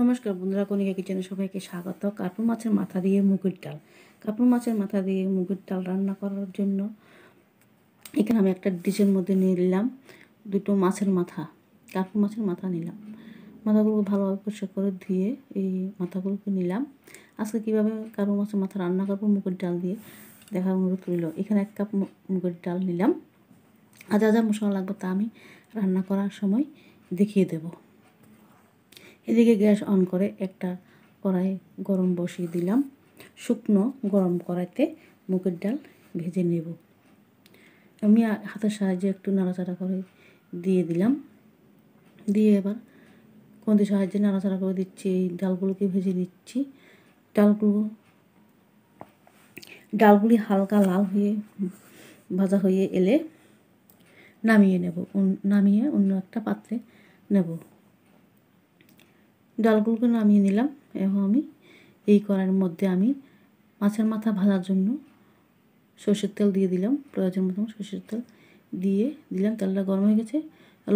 নমস্কার বন্ধুরা কণিকা কিচেনে সবাইকে স্বাগত কার্পু মাছের মাথা দিয়ে মুগের ডাল কার্পু মাছের মাথা দিয়ে মুগের ডাল রান্না করার জন্য এখানে আমি একটা ডিশের মধ্যে নিয়ে নিলাম দুটো মাছের মাথা কার্পু মাছের মাথা নিলাম মাথাগুলোকে ভালোভাবে পরিষ্কার করে ধুয়ে এই মাথাগুলোকে নিলাম আজকে কীভাবে কার্পু মাছের মাথা রান্না করবো মুগের ডাল দিয়ে দেখার অনুরোধ রইল এখানে এক কাপ মুগের ডাল নিলাম আর যা যা মশলা লাগবে তা আমি রান্না করার সময় দেখিয়ে দেবো এদিকে গ্যাস অন করে একটা কড়াই গরম বসিয়ে দিলাম শুকনো গরম কড়াইতে মুগের ডাল ভেজে নেব আমি হাতের সাহায্যে একটু নাড়াচাড়া করে দিয়ে দিলাম দিয়ে এবার কন্দির সাহায্যে নাড়াচাড়া করে দিচ্ছি এই ডালগুলোকে ভেজে নিচ্ছি ডালগুলো ডালগুলি হালকা লাল হয়ে ভাজা হয়ে এলে নামিয়ে নেব নামিয়ে অন্য একটা পাত্রে নেব ডালগুলোকে নামিয়ে নিলাম এখন আমি এই কড়াইয়ের মধ্যে আমি মাছের মাথা ভাজার জন্য সর্ষের তেল দিয়ে দিলাম প্রয়োজন মতো সর্ষের তেল দিয়ে দিলাম তেলটা গরম হয়ে গেছে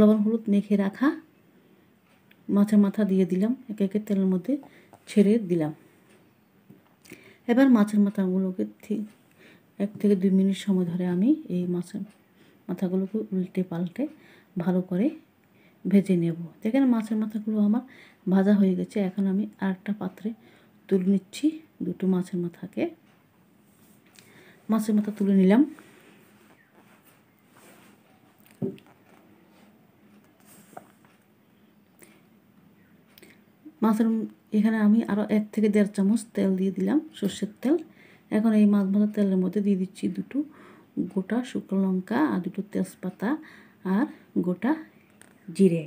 লবণ হলুদ মেখে রাখা মাছের মাথা দিয়ে দিলাম একে একে তেলের মধ্যে ছেড়ে দিলাম এবার মাছের মাথাগুলোকে ঠিক এক থেকে দুই মিনিট সময় ধরে আমি এই মাছের মাথাগুলোকে উল্টে পাল্টে ভালো করে ভেজে নেব দেখেন মাছের মাথাগুলো আমার ভাজা হয়ে গেছে এখন আমি আরেকটা পাত্রে তুলে নিচ্ছি দুটো মাছের মাথাকে মাছের মাথা তুলে নিলাম মাছের এখানে আমি আরও এক থেকে দেড় চামচ তেল দিয়ে দিলাম সর্ষের তেল এখন এই মাছ ভাজা তেলের মধ্যে দিয়ে দিচ্ছি দুটো গোটা শুকনো লঙ্কা আর দুটো তেজপাতা আর গোটা জিরে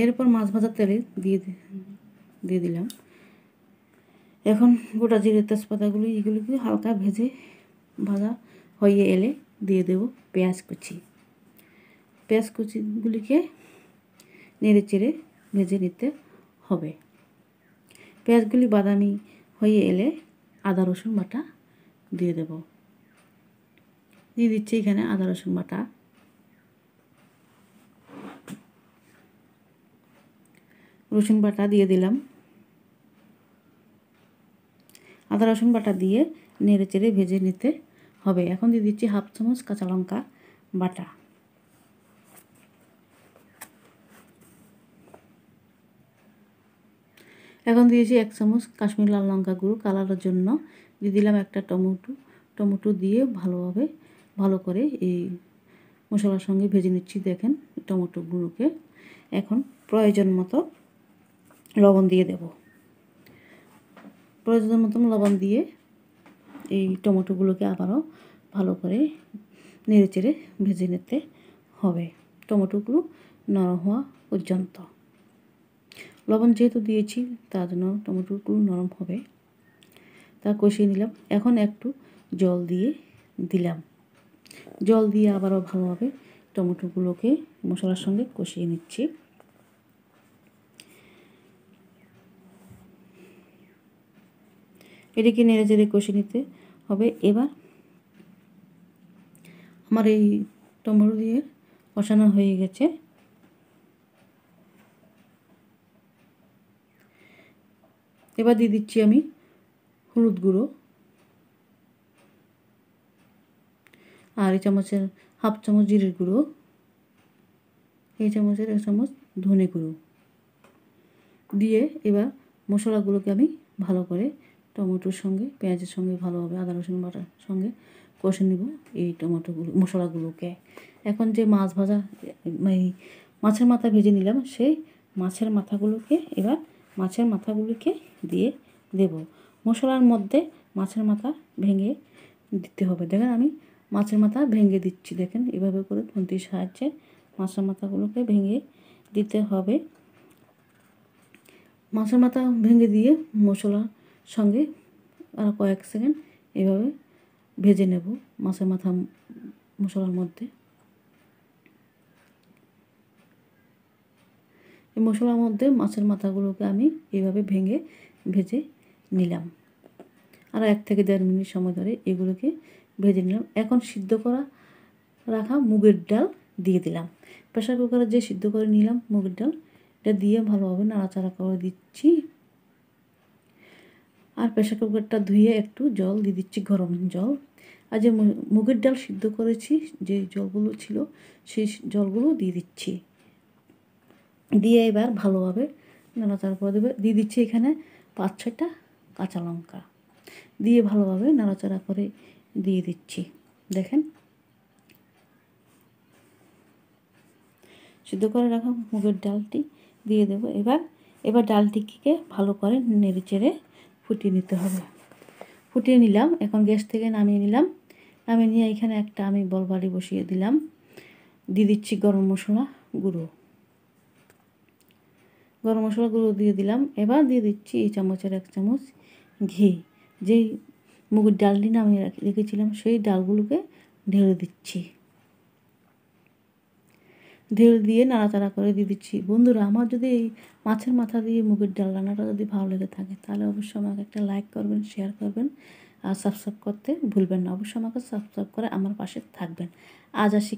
এর উপর মাছ ভাজার তেলে দিয়ে দিয়ে দিলাম এখন গোটা জিরে তেজপাতাগুলি এগুলিকে হালকা ভেজে ভাজা হয়ে এলে দিয়ে দেব পেঁয়াজ কুচি পেঁয়াজ কুচিগুলিকে নেড়ে চেড়ে ভেজে নিতে হবে পেঁয়াজগুলি বাদামি হয়ে এলে আদা রসুন বাটা দিয়ে দেব দিয়ে দিচ্ছি এখানে আদা রসুন বাটা রসুন বাটা দিয়ে দিলাম আদা রসুন বাটা দিয়ে নেড়ে চেড়ে ভেজে নিতে হবে এখন দিয়ে দিচ্ছি হাফ চামচ কাঁচা লঙ্কা বাটা এখন দিয়েছি এক চামচ কাশ্মীর লাল লঙ্কা গুঁড়ো কালারের জন্য দিয়ে দিলাম একটা টমেটো টমেটো দিয়ে ভালোভাবে ভালো করে এই মশলার সঙ্গে ভেজে নিচ্ছি দেখেন টমেটো গুঁড়োকে এখন প্রয়োজন মতো লবণ দিয়ে দেব প্রয়োজন মতন লবণ দিয়ে এই টমেটোগুলোকে আবারও ভালো করে নেড়ে চেড়ে ভেজে নিতে হবে টমেটোগুলো নরম হওয়া পর্যন্ত লবণ যেহেতু দিয়েছি তার জন্য টমেটোগুলো নরম হবে তা কষিয়ে নিলাম এখন একটু জল দিয়ে দিলাম জল দিয়ে আবারও ভালোভাবে টমেটোগুলোকে মশলার সঙ্গে কষিয়ে নিচ্ছি এটাকে নেড়ে চেড়ে কষে নিতে হবে এবার আমার এই টমেটো দিয়ে কষানো হয়ে গেছে এবার দিয়ে দিচ্ছি আমি হলুদ গুঁড়ো আর এই চামচের হাফ চামচ জিরের গুঁড়ো এই চামচের এক চামচ ধনে গুঁড়ো দিয়ে এবার মশলাগুলোকে আমি ভালো করে টমেটোর সঙ্গে পেঁয়াজের সঙ্গে ভালোভাবে আদা রসুন বাটার সঙ্গে কষে নেব এই টমেটোগুলো মশলাগুলোকে এখন যে মাছ ভাজা এই মানে মাছের মাথা ভেজে নিলাম সেই মাছের মাথাগুলোকে এবার মাছের মাথাগুলোকে দিয়ে দেব মশলার মধ্যে মাছের মাথা ভেঙে দিতে হবে দেখেন আমি মাছের মাথা ভেঙে দিচ্ছি দেখেন এভাবে করে তন্ত্রীর সাহায্যে মাছের মাথাগুলোকে ভেঙে দিতে হবে মাছের মাথা ভেঙে দিয়ে মশলা সঙ্গে আর কয়েক সেকেন্ড এভাবে ভেজে নেব মাছের মাথা মশলার মধ্যে এই মশলার মধ্যে মাছের মাথাগুলোকে আমি এইভাবে ভেঙে ভেজে নিলাম আর এক থেকে দেড় মিনিট সময় ধরে এগুলোকে ভেজে নিলাম এখন সিদ্ধ করা রাখা মুগের ডাল দিয়ে দিলাম প্রেশার কুকারে যে সিদ্ধ করে নিলাম মুগের ডাল এটা দিয়ে ভালোভাবে নাড়াচাড়া করে দিচ্ছি আর প্রেশার কুকারটা ধুয়ে একটু জল দিয়ে দিচ্ছি গরম জল আর যে মুগের ডাল সিদ্ধ করেছি যে জলগুলো ছিল সেই জলগুলো দিয়ে দিচ্ছি দিয়ে এবার ভালোভাবে নাড়াচাড়া করে দেবে দিয়ে দিচ্ছি এখানে পাঁচ ছয়টা কাঁচা লঙ্কা দিয়ে ভালোভাবে নাড়াচাড়া করে দিয়ে দিচ্ছি দেখেন সিদ্ধ করে রাখা মুগের ডালটি দিয়ে দেবো এবার এবার ডালটিকে ভালো করে নেড়ে চেড়ে ফুটিয়ে নিতে হবে ফুটিয়ে নিলাম এখন গ্যাস থেকে নামিয়ে নিলাম নামিয়ে নিয়ে এখানে একটা আমি বাড়ি বসিয়ে দিলাম দিয়ে দিচ্ছি গরম মশলা গুঁড়ো গরম মশলা গুঁড়ো দিয়ে দিলাম এবার দিয়ে দিচ্ছি এই চামচের এক চামচ ঘি যেই মুগের ডালটি নামিয়ে রেখেছিলাম সেই ডালগুলোকে ঢেলে দিচ্ছি ঢেল দিয়ে নাড়াচাড়া করে দিয়ে দিচ্ছি বন্ধুরা আমার যদি এই মাছের মাথা দিয়ে মুগের ডাল রান্নাটা যদি ভালো লেগে থাকে তাহলে অবশ্যই আমাকে একটা লাইক করবেন শেয়ার করবেন আর সাবস্ক্রাইব করতে ভুলবেন না অবশ্যই আমাকে সাবস্ক্রাইব করে আমার পাশে থাকবেন আজ আসি